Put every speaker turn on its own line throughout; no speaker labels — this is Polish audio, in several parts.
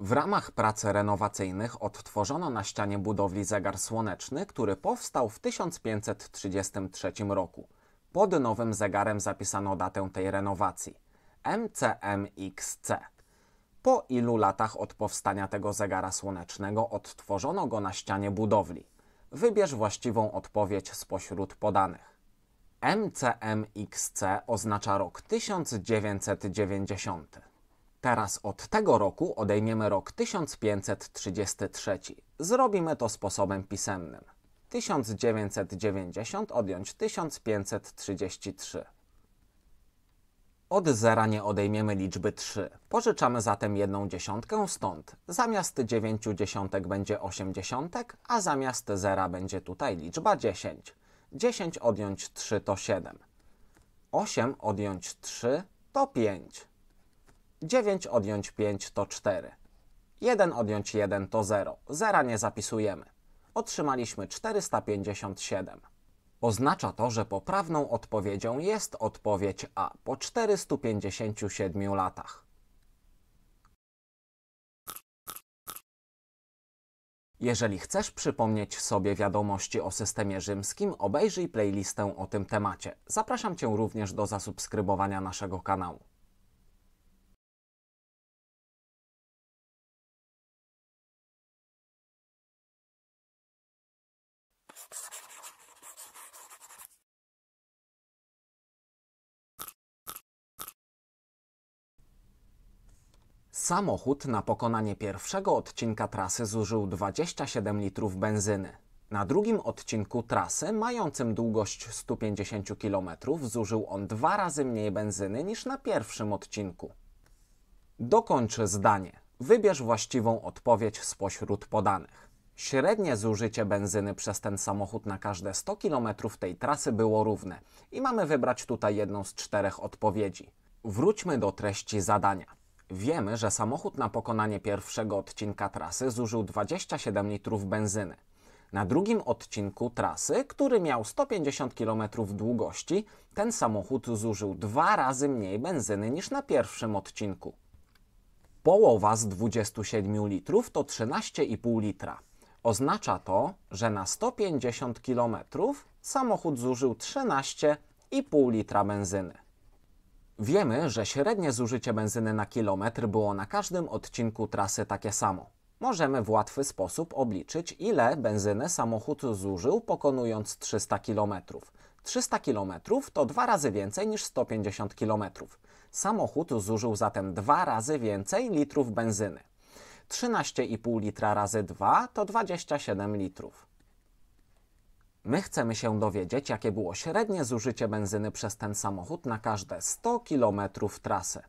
W ramach prac renowacyjnych odtworzono na ścianie budowli zegar słoneczny, który powstał w 1533 roku. Pod nowym zegarem zapisano datę tej renowacji MCMXC. Po ilu latach od powstania tego zegara słonecznego odtworzono go na ścianie budowli? Wybierz właściwą odpowiedź spośród podanych. MCMXC oznacza rok 1990. Teraz od tego roku odejmiemy rok 1533. Zrobimy to sposobem pisemnym. 1990 odjąć 1533. Od zera nie odejmiemy liczby 3. Pożyczamy zatem jedną dziesiątkę stąd. Zamiast 9 dziesiątek będzie 8 dziesiątek, a zamiast zera będzie tutaj liczba 10. 10 odjąć 3 to 7. 8 odjąć 3 to 5. 9 odjąć 5 to 4. 1 odjąć 1 to 0. Zera nie zapisujemy. Otrzymaliśmy 457. Oznacza to, że poprawną odpowiedzią jest odpowiedź A po 457 latach. Jeżeli chcesz przypomnieć sobie wiadomości o systemie rzymskim, obejrzyj playlistę o tym temacie. Zapraszam Cię również do zasubskrybowania naszego kanału. Samochód na pokonanie pierwszego odcinka trasy zużył 27 litrów benzyny. Na drugim odcinku trasy, mającym długość 150 km, zużył on dwa razy mniej benzyny niż na pierwszym odcinku. Dokończ zdanie. Wybierz właściwą odpowiedź spośród podanych. Średnie zużycie benzyny przez ten samochód na każde 100 km tej trasy było równe i mamy wybrać tutaj jedną z czterech odpowiedzi. Wróćmy do treści zadania. Wiemy, że samochód na pokonanie pierwszego odcinka trasy zużył 27 litrów benzyny. Na drugim odcinku trasy, który miał 150 km długości, ten samochód zużył dwa razy mniej benzyny niż na pierwszym odcinku. Połowa z 27 litrów to 13,5 litra. Oznacza to, że na 150 km samochód zużył 13,5 litra benzyny. Wiemy, że średnie zużycie benzyny na kilometr było na każdym odcinku trasy takie samo. Możemy w łatwy sposób obliczyć, ile benzyny samochód zużył pokonując 300 km. 300 km to dwa razy więcej niż 150 km. Samochód zużył zatem dwa razy więcej litrów benzyny. 13,5 litra razy 2 to 27 litrów. My chcemy się dowiedzieć, jakie było średnie zużycie benzyny przez ten samochód na każde 100 km trasy.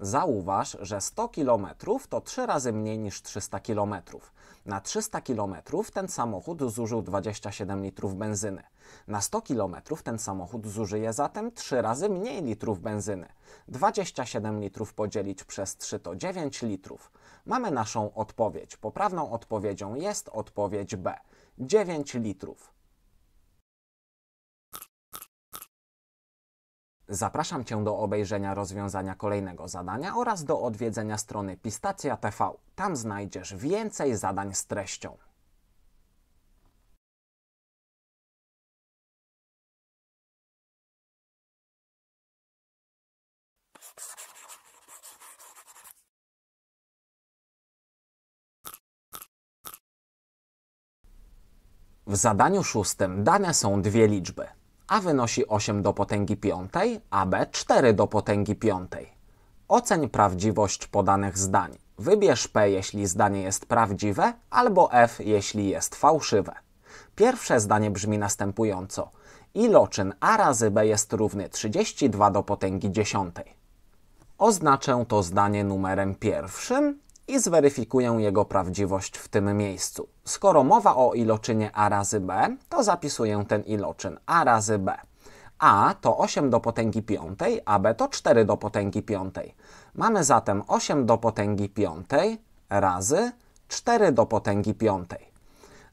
Zauważ, że 100 km to 3 razy mniej niż 300 km. Na 300 km ten samochód zużył 27 litrów benzyny. Na 100 km ten samochód zużyje zatem 3 razy mniej litrów benzyny. 27 litrów podzielić przez 3 to 9 litrów. Mamy naszą odpowiedź. Poprawną odpowiedzią jest odpowiedź B. 9 litrów. Zapraszam Cię do obejrzenia rozwiązania kolejnego zadania oraz do odwiedzenia strony Pistacja TV. Tam znajdziesz więcej zadań z treścią. W zadaniu szóstym dane są dwie liczby a wynosi 8 do potęgi piątej, a b 4 do potęgi piątej. Oceń prawdziwość podanych zdań. Wybierz P, jeśli zdanie jest prawdziwe, albo F, jeśli jest fałszywe. Pierwsze zdanie brzmi następująco. Iloczyn A razy B jest równy 32 do potęgi dziesiątej. Oznaczę to zdanie numerem pierwszym i zweryfikuję jego prawdziwość w tym miejscu. Skoro mowa o iloczynie a razy b, to zapisuję ten iloczyn a razy b. a to 8 do potęgi piątej, a b to 4 do potęgi piątej. Mamy zatem 8 do potęgi piątej razy 4 do potęgi piątej.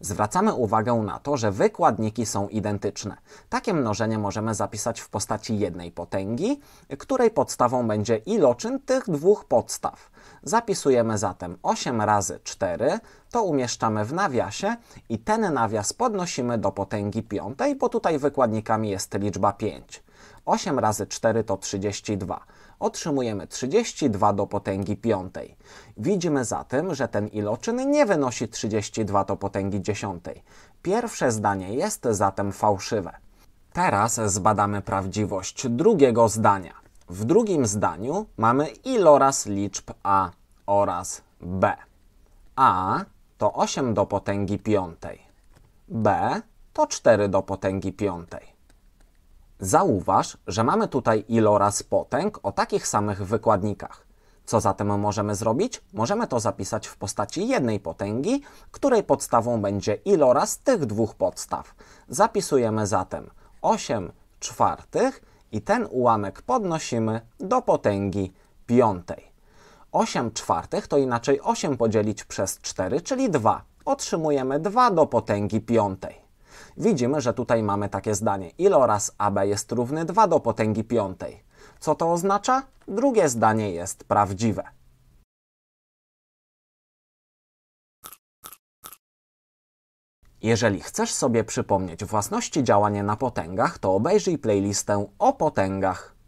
Zwracamy uwagę na to, że wykładniki są identyczne. Takie mnożenie możemy zapisać w postaci jednej potęgi, której podstawą będzie iloczyn tych dwóch podstaw. Zapisujemy zatem 8 razy 4, to umieszczamy w nawiasie i ten nawias podnosimy do potęgi piątej, bo tutaj wykładnikami jest liczba 5. 8 razy 4 to 32. Otrzymujemy 32 do potęgi 5. Widzimy zatem, że ten iloczyn nie wynosi 32 do potęgi 10. Pierwsze zdanie jest zatem fałszywe. Teraz zbadamy prawdziwość drugiego zdania. W drugim zdaniu mamy iloraz liczb a oraz b. a to 8 do potęgi 5. b to 4 do potęgi 5. Zauważ, że mamy tutaj iloraz potęg o takich samych wykładnikach. Co zatem możemy zrobić? Możemy to zapisać w postaci jednej potęgi, której podstawą będzie iloraz tych dwóch podstaw. Zapisujemy zatem 8 czwartych i ten ułamek podnosimy do potęgi piątej. 8 czwartych to inaczej 8 podzielić przez 4, czyli 2. Otrzymujemy 2 do potęgi piątej. Widzimy, że tutaj mamy takie zdanie. Il oraz AB jest równy 2 do potęgi piątej. Co to oznacza? Drugie zdanie jest prawdziwe. Jeżeli chcesz sobie przypomnieć własności działania na potęgach, to obejrzyj playlistę o potęgach.